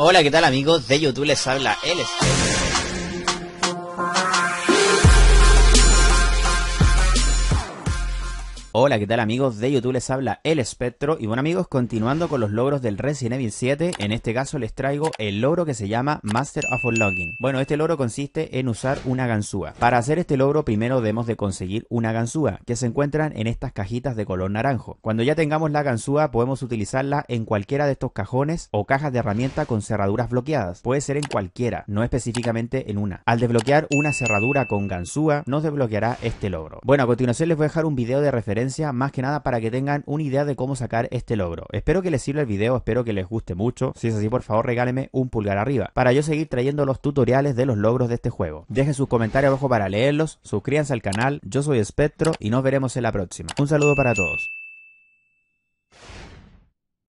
Hola, ¿qué tal amigos de YouTube? Les habla el Hola, ¿qué tal amigos de YouTube? Les habla El Espectro y bueno amigos, continuando con los logros del Resident Evil 7, en este caso les traigo el logro que se llama Master of Unlocking. Bueno, este logro consiste en usar una ganzúa. Para hacer este logro primero debemos de conseguir una ganzúa, que se encuentran en estas cajitas de color naranjo. Cuando ya tengamos la ganzúa podemos utilizarla en cualquiera de estos cajones o cajas de herramienta con cerraduras bloqueadas. Puede ser en cualquiera, no específicamente en una. Al desbloquear una cerradura con ganzúa nos desbloqueará este logro. Bueno, a continuación les voy a dejar un video de referencia más que nada para que tengan una idea de cómo sacar este logro. Espero que les sirva el video, espero que les guste mucho. Si es así, por favor, regáleme un pulgar arriba para yo seguir trayendo los tutoriales de los logros de este juego. Dejen sus comentarios abajo para leerlos, suscríbanse al canal, yo soy espectro y nos veremos en la próxima. Un saludo para todos.